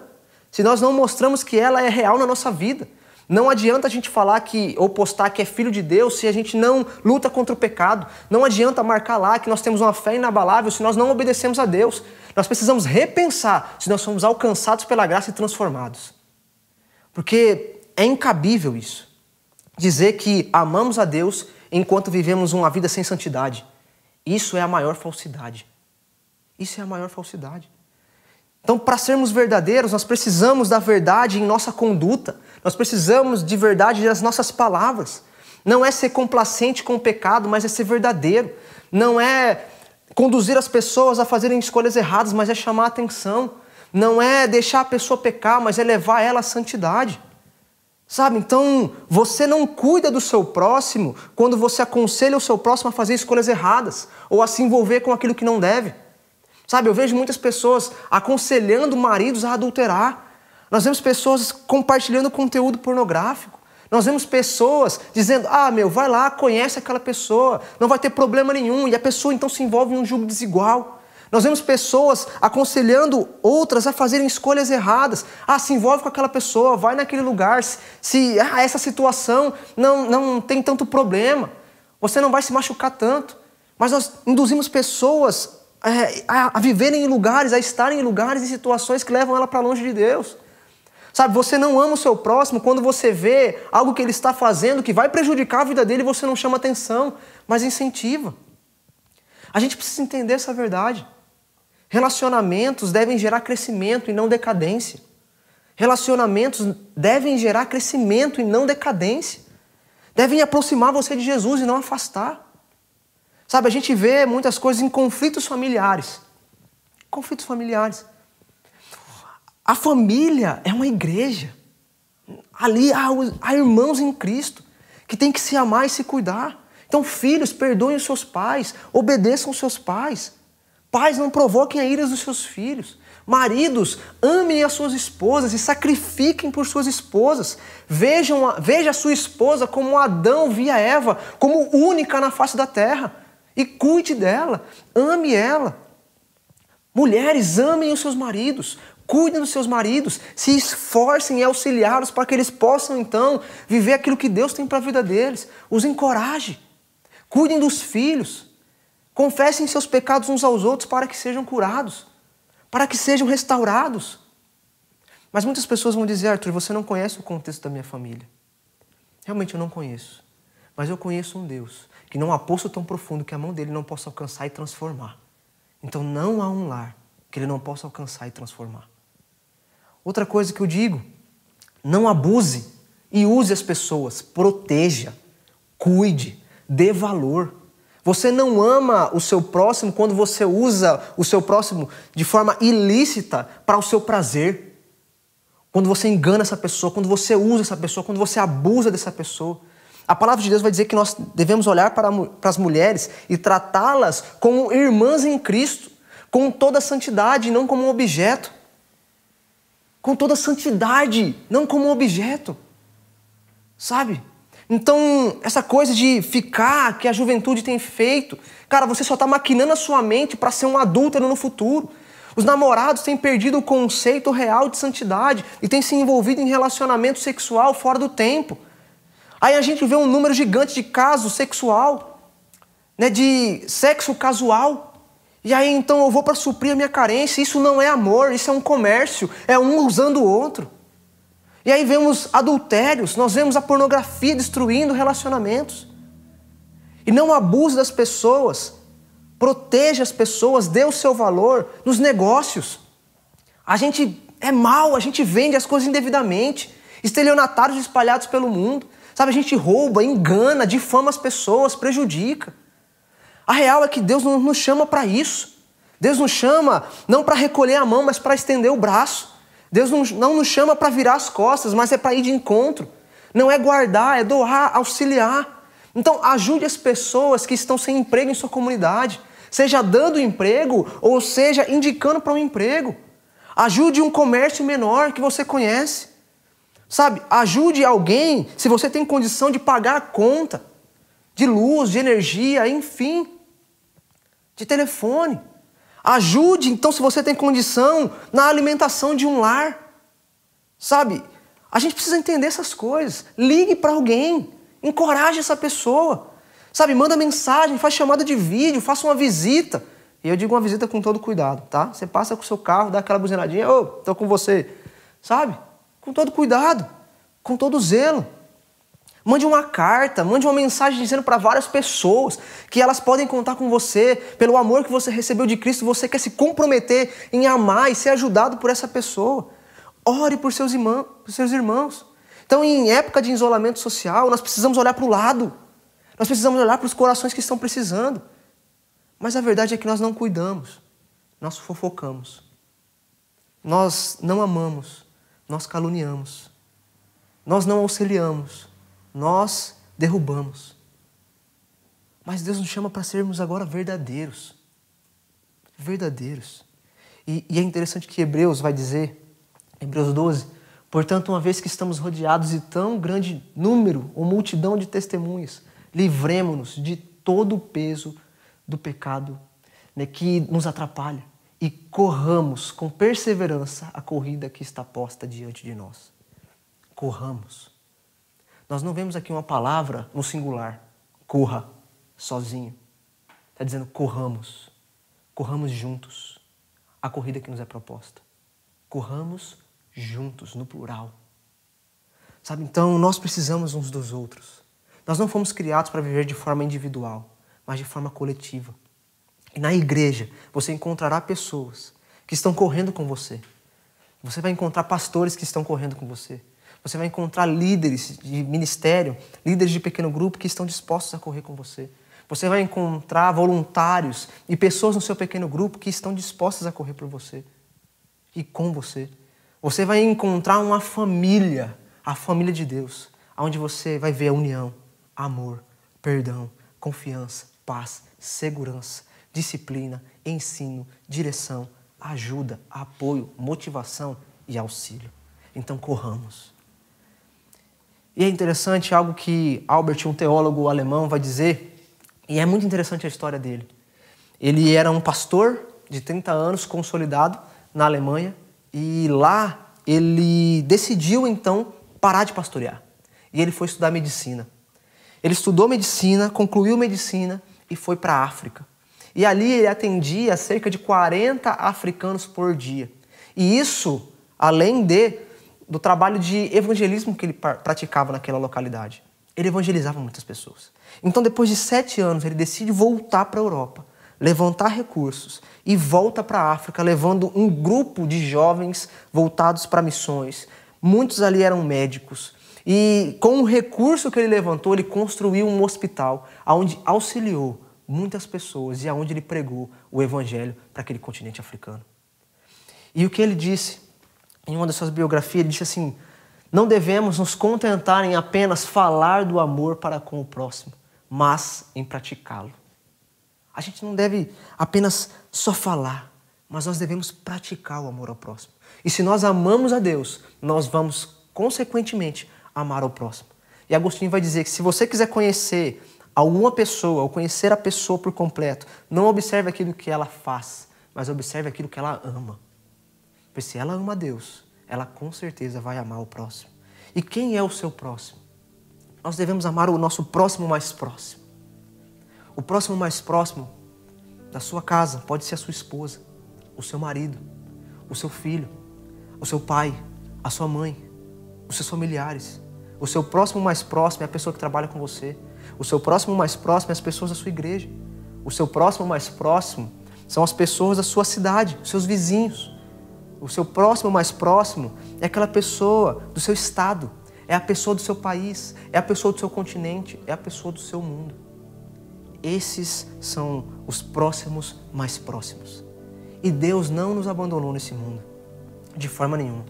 se nós não mostramos que ela é real na nossa vida, não adianta a gente falar que ou postar que é filho de Deus se a gente não luta contra o pecado. Não adianta marcar lá que nós temos uma fé inabalável se nós não obedecemos a Deus. Nós precisamos repensar se nós somos alcançados pela graça e transformados. Porque é incabível isso. Dizer que amamos a Deus enquanto vivemos uma vida sem santidade. Isso é a maior falsidade. Isso é a maior falsidade. Então, para sermos verdadeiros, nós precisamos da verdade em nossa conduta. Nós precisamos de verdade das nossas palavras. Não é ser complacente com o pecado, mas é ser verdadeiro. Não é conduzir as pessoas a fazerem escolhas erradas, mas é chamar a atenção. Não é deixar a pessoa pecar, mas é levar ela à santidade. Sabe? Então, você não cuida do seu próximo quando você aconselha o seu próximo a fazer escolhas erradas ou a se envolver com aquilo que não deve. Sabe? Eu vejo muitas pessoas aconselhando maridos a adulterar, nós vemos pessoas compartilhando conteúdo pornográfico. Nós vemos pessoas dizendo: ah, meu, vai lá, conhece aquela pessoa, não vai ter problema nenhum. E a pessoa então se envolve em um jogo desigual. Nós vemos pessoas aconselhando outras a fazerem escolhas erradas. Ah, se envolve com aquela pessoa, vai naquele lugar. Se ah, essa situação não, não tem tanto problema, você não vai se machucar tanto. Mas nós induzimos pessoas é, a, a viverem em lugares, a estarem em lugares e situações que levam ela para longe de Deus. Sabe, você não ama o seu próximo quando você vê algo que ele está fazendo que vai prejudicar a vida dele e você não chama atenção, mas incentiva. A gente precisa entender essa verdade. Relacionamentos devem gerar crescimento e não decadência. Relacionamentos devem gerar crescimento e não decadência. Devem aproximar você de Jesus e não afastar. Sabe, a gente vê muitas coisas em conflitos familiares. Conflitos familiares. A família é uma igreja. Ali há, há irmãos em Cristo que tem que se amar e se cuidar. Então, filhos, perdoem os seus pais, obedeçam os seus pais. Pais, não provoquem a ira dos seus filhos. Maridos, amem as suas esposas e sacrifiquem por suas esposas. Vejam a, veja a sua esposa como Adão via Eva, como única na face da terra. E cuide dela, ame ela. Mulheres, amem os seus maridos, Cuidem dos seus maridos, se esforcem em auxiliá-los para que eles possam então viver aquilo que Deus tem para a vida deles. Os encoraje. Cuidem dos filhos. Confessem seus pecados uns aos outros para que sejam curados, para que sejam restaurados. Mas muitas pessoas vão dizer, Arthur, você não conhece o contexto da minha família. Realmente eu não conheço. Mas eu conheço um Deus que não há poço tão profundo que a mão dele não possa alcançar e transformar. Então não há um lar que ele não possa alcançar e transformar. Outra coisa que eu digo, não abuse e use as pessoas, proteja, cuide, dê valor. Você não ama o seu próximo quando você usa o seu próximo de forma ilícita para o seu prazer. Quando você engana essa pessoa, quando você usa essa pessoa, quando você abusa dessa pessoa. A palavra de Deus vai dizer que nós devemos olhar para, para as mulheres e tratá-las como irmãs em Cristo, com toda a santidade, não como um objeto com toda santidade, não como objeto. Sabe? Então, essa coisa de ficar que a juventude tem feito, cara, você só está maquinando a sua mente para ser um adúltero no futuro. Os namorados têm perdido o conceito real de santidade e têm se envolvido em relacionamento sexual fora do tempo. Aí a gente vê um número gigante de casos sexual, né, de sexo casual. E aí então eu vou para suprir a minha carência. Isso não é amor, isso é um comércio, é um usando o outro. E aí vemos adultérios, nós vemos a pornografia destruindo relacionamentos. E não abuse das pessoas, proteja as pessoas, dê o seu valor nos negócios. A gente é mal, a gente vende as coisas indevidamente, estelionatários espalhados pelo mundo. Sabe, a gente rouba, engana, difama as pessoas, prejudica. A real é que Deus não nos chama para isso. Deus nos chama não para recolher a mão, mas para estender o braço. Deus não nos chama para virar as costas, mas é para ir de encontro. Não é guardar, é doar, auxiliar. Então, ajude as pessoas que estão sem emprego em sua comunidade, seja dando emprego ou seja indicando para um emprego. Ajude um comércio menor que você conhece. Sabe, ajude alguém se você tem condição de pagar a conta de luz, de energia, enfim, de telefone. Ajude, então, se você tem condição, na alimentação de um lar. Sabe? A gente precisa entender essas coisas. Ligue para alguém, encoraje essa pessoa. Sabe? Manda mensagem, faz chamada de vídeo, faça uma visita. E eu digo uma visita com todo cuidado, tá? Você passa com o seu carro, dá aquela buzinadinha, ô, oh, tô com você. Sabe? Com todo cuidado, com todo zelo. Mande uma carta, mande uma mensagem dizendo para várias pessoas que elas podem contar com você. Pelo amor que você recebeu de Cristo, você quer se comprometer em amar e ser ajudado por essa pessoa. Ore por seus, irmão, por seus irmãos. Então, em época de isolamento social, nós precisamos olhar para o lado. Nós precisamos olhar para os corações que estão precisando. Mas a verdade é que nós não cuidamos. Nós fofocamos. Nós não amamos. Nós caluniamos. Nós não auxiliamos nós derrubamos. Mas Deus nos chama para sermos agora verdadeiros. Verdadeiros. E, e, é interessante que Hebreus vai dizer, Hebreus 12, portanto, uma vez que estamos rodeados de tão grande número ou multidão de testemunhas, livremos-nos de todo o peso do pecado né, que nos atrapalha e corramos com perseverança a corrida que está posta diante de nós. Corramos. Nós não vemos aqui uma palavra no singular. Corra, sozinho. Está dizendo corramos. Corramos juntos. A corrida que nos é proposta. Corramos juntos, no plural. Sabe, então nós precisamos uns dos outros. Nós não fomos criados para viver de forma individual, mas de forma coletiva. E na igreja você encontrará pessoas que estão correndo com você. Você vai encontrar pastores que estão correndo com você. Você vai encontrar líderes de ministério, líderes de pequeno grupo que estão dispostos a correr com você. Você vai encontrar voluntários e pessoas no seu pequeno grupo que estão dispostas a correr por você e com você. Você vai encontrar uma família, a família de Deus, onde você vai ver a união, amor, perdão, confiança, paz, segurança, disciplina, ensino, direção, ajuda, apoio, motivação e auxílio. Então corramos. E é interessante algo que Albert, um teólogo alemão, vai dizer, e é muito interessante a história dele. Ele era um pastor de 30 anos, consolidado na Alemanha, e lá ele decidiu então parar de pastorear. E ele foi estudar medicina. Ele estudou medicina, concluiu medicina e foi para a África. E ali ele atendia cerca de 40 africanos por dia. E isso, além de do trabalho de evangelismo que ele praticava naquela localidade. Ele evangelizava muitas pessoas. Então, depois de sete anos, ele decide voltar para a Europa, levantar recursos e volta para a África, levando um grupo de jovens voltados para missões. Muitos ali eram médicos. E com o recurso que ele levantou, ele construiu um hospital onde auxiliou muitas pessoas e aonde ele pregou o evangelho para aquele continente africano. E o que ele disse em uma das suas biografias, ele disse assim: Não devemos nos contentar em apenas falar do amor para com o próximo, mas em praticá-lo. A gente não deve apenas só falar, mas nós devemos praticar o amor ao próximo. E se nós amamos a Deus, nós vamos, consequentemente, amar ao próximo. E Agostinho vai dizer que se você quiser conhecer alguma pessoa, ou conhecer a pessoa por completo, não observe aquilo que ela faz, mas observe aquilo que ela ama. Pois se ela ama Deus, ela com certeza vai amar o próximo. E quem é o seu próximo? Nós devemos amar o nosso próximo mais próximo. O próximo mais próximo da sua casa pode ser a sua esposa, o seu marido, o seu filho, o seu pai, a sua mãe, os seus familiares. O seu próximo mais próximo é a pessoa que trabalha com você. O seu próximo mais próximo é as pessoas da sua igreja. O seu próximo mais próximo são as pessoas da sua cidade, os seus vizinhos o seu próximo mais próximo é aquela pessoa do seu estado, é a pessoa do seu país, é a pessoa do seu continente, é a pessoa do seu mundo. Esses são os próximos mais próximos. E Deus não nos abandonou nesse mundo, de forma nenhuma.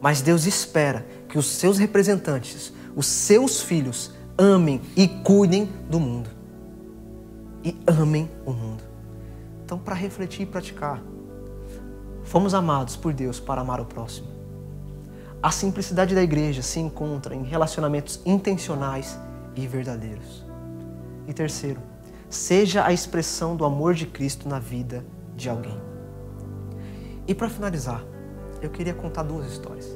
Mas Deus espera que os seus representantes, os seus filhos, amem e cuidem do mundo. E amem o mundo. Então, para refletir e praticar, Fomos amados por Deus para amar o próximo. A simplicidade da igreja se encontra em relacionamentos intencionais e verdadeiros. E terceiro, seja a expressão do amor de Cristo na vida de alguém. E para finalizar, eu queria contar duas histórias.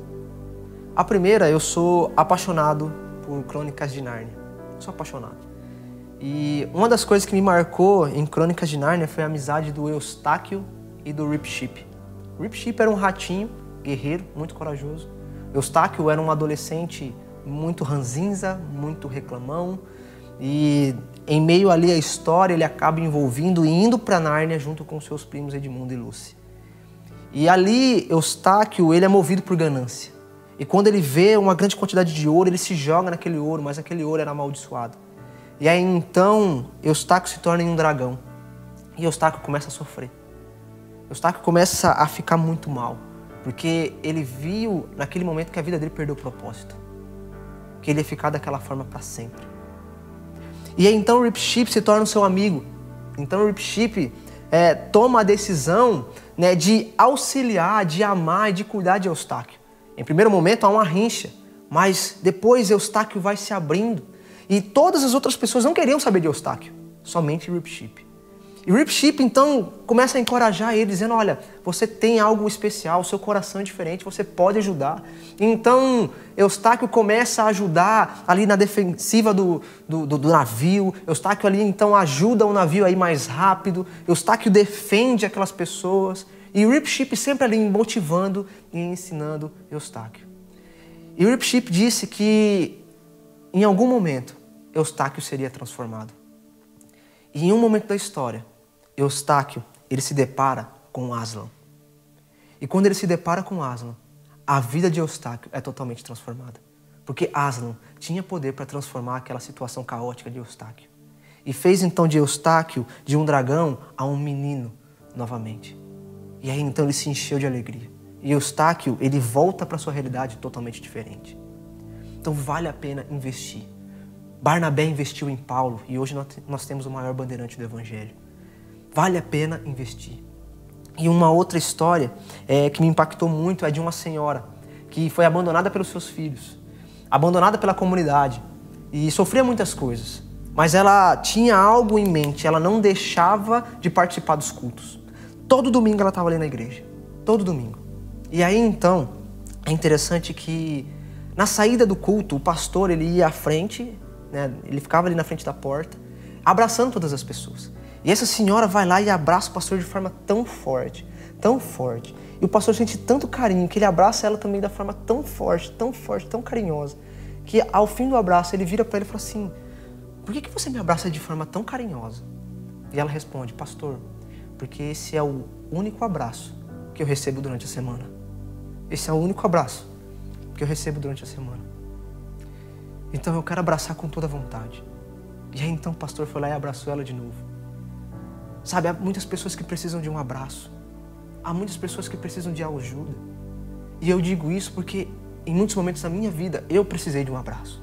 A primeira, eu sou apaixonado por Crônicas de Nárnia. Sou apaixonado. E uma das coisas que me marcou em Crônicas de Nárnia foi a amizade do Eustáquio e do Rip Chip. Rip Sheep era um ratinho, guerreiro, muito corajoso. Eustáquio era um adolescente muito ranzinza, muito reclamão. E em meio ali a história, ele acaba envolvido e indo para Nárnia junto com seus primos Edmundo e Lucy. E ali, Eustáquio, ele é movido por ganância. E quando ele vê uma grande quantidade de ouro, ele se joga naquele ouro, mas aquele ouro era amaldiçoado. E aí então, Eustáquio se torna um dragão. E Eustáquio começa a sofrer. Eustáquio começa a ficar muito mal, porque ele viu naquele momento que a vida dele perdeu o propósito, que ele ia ficar daquela forma para sempre. E aí, então Ripship se torna o seu amigo. Então Ripship é, toma a decisão né, de auxiliar, de amar e de cuidar de Eustáquio. Em primeiro momento há uma rincha, mas depois Eustáquio vai se abrindo e todas as outras pessoas não queriam saber de Eustáquio, somente Ripship. E o Rip Chip então começa a encorajar ele, dizendo: Olha, você tem algo especial, seu coração é diferente, você pode ajudar. Então Eustáquio começa a ajudar ali na defensiva do, do, do, do navio. Eustáquio ali então ajuda o navio aí mais rápido. Eustáquio defende aquelas pessoas. E o Rip Chip sempre ali motivando e ensinando Eustáquio. E o Rip Chip disse que em algum momento Eustáquio seria transformado. E em um momento da história, Eustáquio, ele se depara com Aslan. E quando ele se depara com Aslan, a vida de Eustáquio é totalmente transformada. Porque Aslan tinha poder para transformar aquela situação caótica de Eustáquio. E fez então de Eustáquio, de um dragão, a um menino novamente. E aí então ele se encheu de alegria. E Eustáquio, ele volta para sua realidade totalmente diferente. Então vale a pena investir. Barnabé investiu em Paulo e hoje nós temos o maior bandeirante do Evangelho. Vale a pena investir. E uma outra história é, que me impactou muito é de uma senhora que foi abandonada pelos seus filhos, abandonada pela comunidade e sofria muitas coisas. Mas ela tinha algo em mente, ela não deixava de participar dos cultos. Todo domingo ela estava ali na igreja, todo domingo. E aí então é interessante que na saída do culto o pastor ele ia à frente, né, ele ficava ali na frente da porta, abraçando todas as pessoas. E essa senhora vai lá e abraça o pastor de forma tão forte, tão forte. E o pastor sente tanto carinho que ele abraça ela também da forma tão forte, tão forte, tão carinhosa, que ao fim do abraço ele vira para ele e fala assim: Por que, que você me abraça de forma tão carinhosa? E ela responde: Pastor, porque esse é o único abraço que eu recebo durante a semana. Esse é o único abraço que eu recebo durante a semana. Então eu quero abraçar com toda vontade. E aí então o pastor foi lá e abraçou ela de novo. Sabe, há muitas pessoas que precisam de um abraço. Há muitas pessoas que precisam de ajuda. E eu digo isso porque em muitos momentos da minha vida eu precisei de um abraço.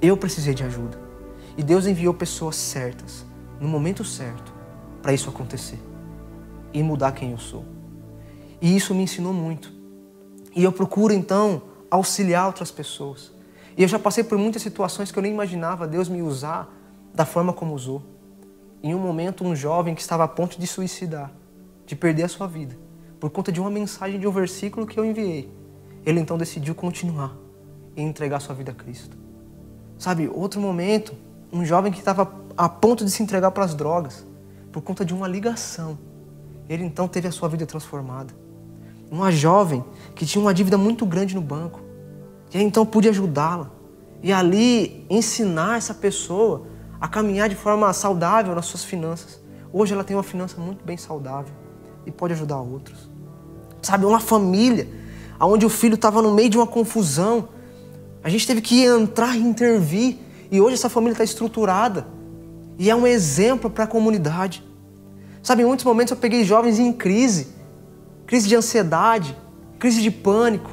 Eu precisei de ajuda. E Deus enviou pessoas certas, no momento certo, para isso acontecer e mudar quem eu sou. E isso me ensinou muito. E eu procuro então auxiliar outras pessoas. E eu já passei por muitas situações que eu nem imaginava Deus me usar da forma como usou em um momento um jovem que estava a ponto de suicidar, de perder a sua vida, por conta de uma mensagem de um versículo que eu enviei. Ele então decidiu continuar e entregar sua vida a Cristo. Sabe, outro momento, um jovem que estava a ponto de se entregar para as drogas, por conta de uma ligação. Ele então teve a sua vida transformada. Uma jovem que tinha uma dívida muito grande no banco. E aí então pude ajudá-la. E ali ensinar essa pessoa a caminhar de forma saudável nas suas finanças. Hoje ela tem uma finança muito bem saudável e pode ajudar outros. Sabe, uma família onde o filho estava no meio de uma confusão, a gente teve que entrar e intervir, e hoje essa família está estruturada e é um exemplo para a comunidade. Sabe, em muitos momentos eu peguei jovens em crise, crise de ansiedade, crise de pânico,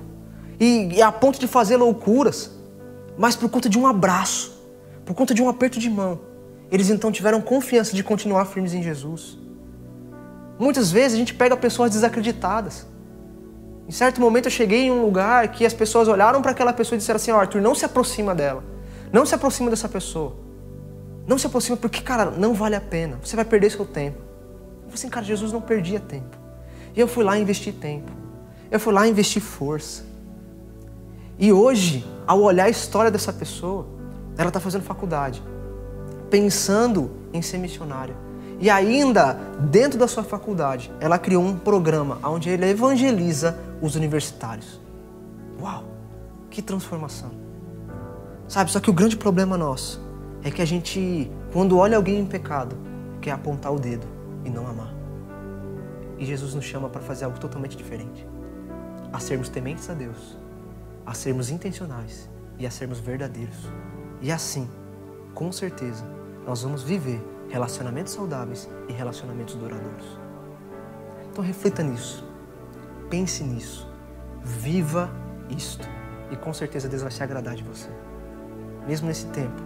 e, e a ponto de fazer loucuras, mas por conta de um abraço por conta de um aperto de mão. Eles então tiveram confiança de continuar firmes em Jesus. Muitas vezes a gente pega pessoas desacreditadas. Em certo momento eu cheguei em um lugar que as pessoas olharam para aquela pessoa e disseram assim: oh, Arthur, não se aproxima dela. Não se aproxima dessa pessoa. Não se aproxima porque, cara, não vale a pena. Você vai perder seu tempo. Eu falei assim, cara, Jesus não perdia tempo. E eu fui lá investir tempo. Eu fui lá investir força. E hoje, ao olhar a história dessa pessoa, ela está fazendo faculdade, pensando em ser missionária. E ainda, dentro da sua faculdade, ela criou um programa onde ele evangeliza os universitários. Uau! Que transformação! Sabe, só que o grande problema nosso é que a gente, quando olha alguém em pecado, quer apontar o dedo e não amar. E Jesus nos chama para fazer algo totalmente diferente. A sermos tementes a Deus, a sermos intencionais e a sermos verdadeiros. E assim, com certeza, nós vamos viver relacionamentos saudáveis e relacionamentos duradouros. Então reflita nisso, pense nisso, viva isto e com certeza Deus vai se agradar de você, mesmo nesse tempo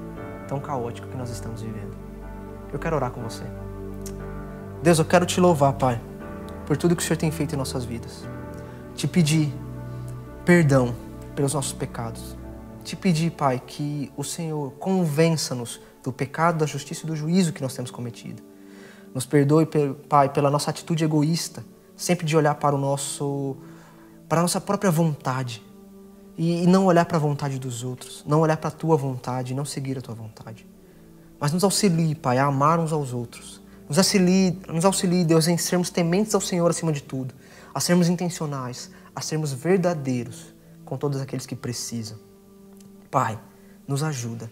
tão caótico que nós estamos vivendo. Eu quero orar com você. Deus, eu quero te louvar, Pai, por tudo que o Senhor tem feito em nossas vidas. Te pedir perdão pelos nossos pecados te pedir, Pai, que o Senhor convença-nos do pecado, da justiça e do juízo que nós temos cometido. Nos perdoe, Pai, pela nossa atitude egoísta, sempre de olhar para o nosso para a nossa própria vontade e, e não olhar para a vontade dos outros, não olhar para a tua vontade, não seguir a tua vontade. Mas nos auxilie, Pai, a amar uns aos outros. Nos auxilie, nos auxilie, Deus, em sermos tementes ao Senhor acima de tudo, a sermos intencionais, a sermos verdadeiros com todos aqueles que precisam. Pai, nos ajuda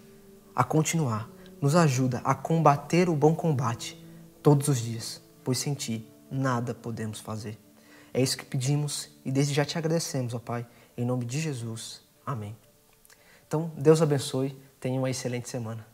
a continuar, nos ajuda a combater o bom combate todos os dias, pois sem Ti nada podemos fazer. É isso que pedimos e desde já te agradecemos, ó Pai, em nome de Jesus. Amém. Então, Deus abençoe, tenha uma excelente semana.